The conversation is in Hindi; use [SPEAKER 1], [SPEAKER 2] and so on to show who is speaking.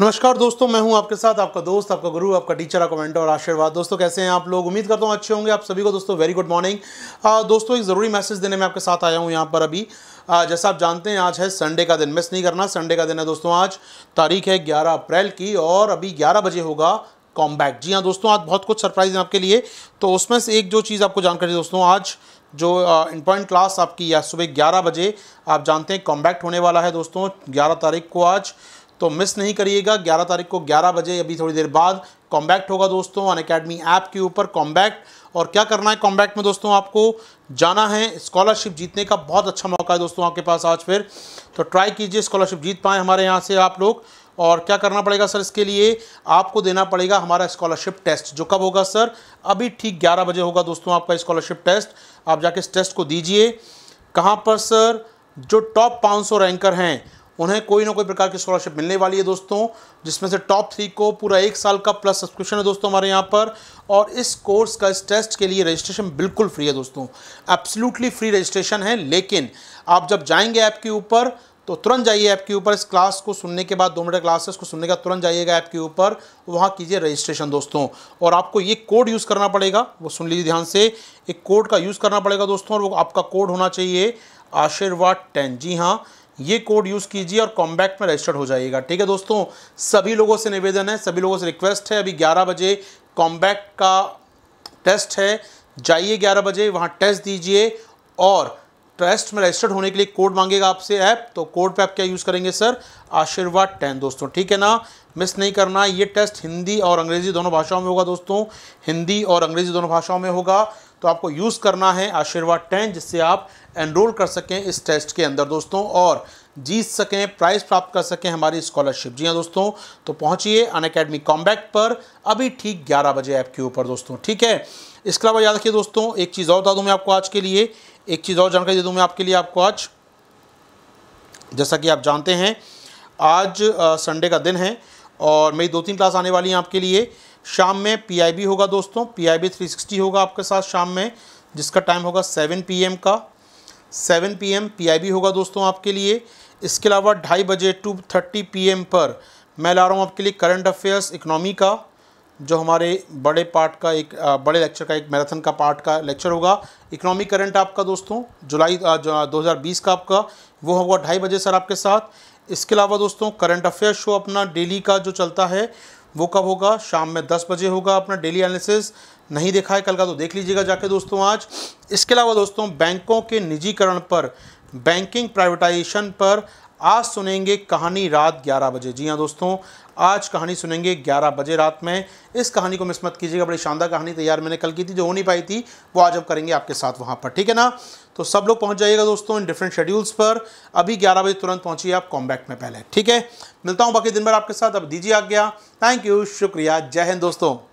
[SPEAKER 1] नमस्कार दोस्तों मैं हूं आपके साथ आपका दोस्त आपका गुरु आपका टीचर आपका मेंटर और आशीर्वाद दोस्तों कैसे हैं आप लोग उम्मीद करता हूं अच्छे होंगे आप सभी को दोस्तों वेरी गुड मॉर्निंग दोस्तों एक ज़रूरी मैसेज देने में आपके साथ आया हूं यहां पर अभी आ, जैसा आप जानते हैं आज है संडे का दिन मिस नहीं करना संडे का दिन है दोस्तों आज तारीख है ग्यारह अप्रैल की और अभी ग्यारह बजे होगा कॉम्बैक जी हाँ दोस्तों आज बहुत कुछ सरप्राइज है आपके लिए तो उसमें से एक जो चीज़ आपको जानकारी दोस्तों आज जो इन पॉइंट क्लास आपकी या सुबह ग्यारह बजे आप जानते हैं कॉम्बैक्ट होने वाला है दोस्तों ग्यारह तारीख को आज तो मिस नहीं करिएगा 11 तारीख को 11 बजे अभी थोड़ी देर बाद कॉम्बैक्ट होगा दोस्तों अन अकेडमी ऐप के ऊपर कॉम्बैक्ट और क्या करना है कॉम्बैक्ट में दोस्तों आपको जाना है स्कॉलरशिप जीतने का बहुत अच्छा मौका है दोस्तों आपके पास आज फिर तो ट्राई कीजिए स्कॉलरशिप जीत पाएँ हमारे यहाँ से आप लोग और क्या करना पड़ेगा सर इसके लिए आपको देना पड़ेगा हमारा स्कॉलरशिप टेस्ट जो कब होगा सर अभी ठीक 11 बजे होगा दोस्तों आपका स्कॉलरशिप टेस्ट आप जाके इस टेस्ट को दीजिए कहाँ पर सर जो टॉप 500 रैंकर हैं उन्हें कोई ना कोई प्रकार की स्कॉलरशिप मिलने वाली है दोस्तों जिसमें से टॉप थ्री को पूरा एक साल का प्लस सब्सक्रिप्शन है दोस्तों हमारे यहाँ पर और इस कोर्स का इस टेस्ट के लिए रजिस्ट्रेशन बिल्कुल फ्री है दोस्तों एब्सोल्युटली फ्री रजिस्ट्रेशन है लेकिन आप जब जाएंगे ऐप के ऊपर तो तुरंत जाइए ऐप के ऊपर इस क्लास को सुनने के बाद दो मिनट क्लासेस को सुनने का तुरंत जाइएगा ऐप के ऊपर वहाँ कीजिए रजिस्ट्रेशन दोस्तों और आपको ये कोड यूज़ करना पड़ेगा वो सुन लीजिए ध्यान से एक कोड का यूज़ करना पड़ेगा दोस्तों और वो आपका कोड होना चाहिए आशीर्वाद टेन जी हाँ ये कोड यूज़ कीजिए और कॉम्बैक्ट में रजिस्टर्ड हो जाइएगा ठीक है दोस्तों सभी लोगों से निवेदन है सभी लोगों से रिक्वेस्ट है अभी ग्यारह बजे कॉम्बैक्ट का टेस्ट है जाइए ग्यारह बजे वहाँ टेस्ट दीजिए और टेस्ट में रजिस्टर्ड होने के लिए कोड मांगेगा आपसे ऐप तो कोड पे आप क्या यूज़ करेंगे सर आशीर्वाद टेन दोस्तों ठीक है ना मिस नहीं करना ये टेस्ट हिंदी और अंग्रेज़ी दोनों भाषाओं में होगा दोस्तों हिंदी और अंग्रेज़ी दोनों भाषाओं में होगा तो आपको यूज़ करना है आशीर्वाद टेन जिससे आप एनरोल कर सकें इस टेस्ट के अंदर दोस्तों और जीत सकें प्राइज़ प्राप्त कर सकें हमारी स्कॉलरशिप जी हाँ दोस्तों तो पहुंचिए अन अकेडमी कॉम्बैक्ट पर अभी ठीक 11 बजे ऐप के ऊपर दोस्तों ठीक है इसके अलावा याद रखिए दोस्तों एक चीज़ और बता दूँ मैं आपको आज के लिए एक चीज़ और जानकारी दे दूँ मैं आपके लिए आपको आज जैसा कि आप जानते हैं आज संडे का दिन है और मेरी दो तीन क्लास आने वाली हैं आपके लिए शाम में पी होगा दोस्तों पी आई होगा आपके साथ शाम में जिसका टाइम होगा 7 पी का 7 पी एम होगा दोस्तों आपके लिए इसके अलावा ढाई बजे टू थर्टी पी पर मैं ला रहा हूँ आपके लिए करंट अफेयर्स इकनॉमी का जो हमारे बड़े पार्ट का एक बड़े लेक्चर का एक मैराथन का पार्ट का लेक्चर होगा इकोनॉमिक करंट आपका दोस्तों जुलाई दो हज़ार बीस का आपका वो होगा ढाई बजे सर आपके साथ इसके अलावा दोस्तों करंट अफेयर शो अपना डेली का जो चलता है वो कब होगा शाम में दस बजे होगा अपना डेली एनालिसिस नहीं देखा है कल का तो देख लीजिएगा जाके दोस्तों आज इसके अलावा दोस्तों बैंकों के निजीकरण पर बैंकिंग प्राइवेटाइजेशन पर आज सुनेंगे कहानी रात 11 बजे जी हाँ दोस्तों आज कहानी सुनेंगे 11 बजे रात में इस कहानी को मिसमत कीजिएगा बड़ी शानदार कहानी तैयार मैंने कल की थी जो हो नहीं पाई थी वो आज हम करेंगे आपके साथ वहाँ पर ठीक है ना तो सब लोग पहुँच जाइएगा दोस्तों इन डिफरेंट शेड्यूल्स पर अभी ग्यारह बजे तुरंत पहुँचिए आप कॉम्बैक्ट में पहले ठीक है मिलता हूँ बाकी दिन भर आपके साथ अब दीजिए आज्ञा थैंक यू शुक्रिया जय हिंद दोस्तों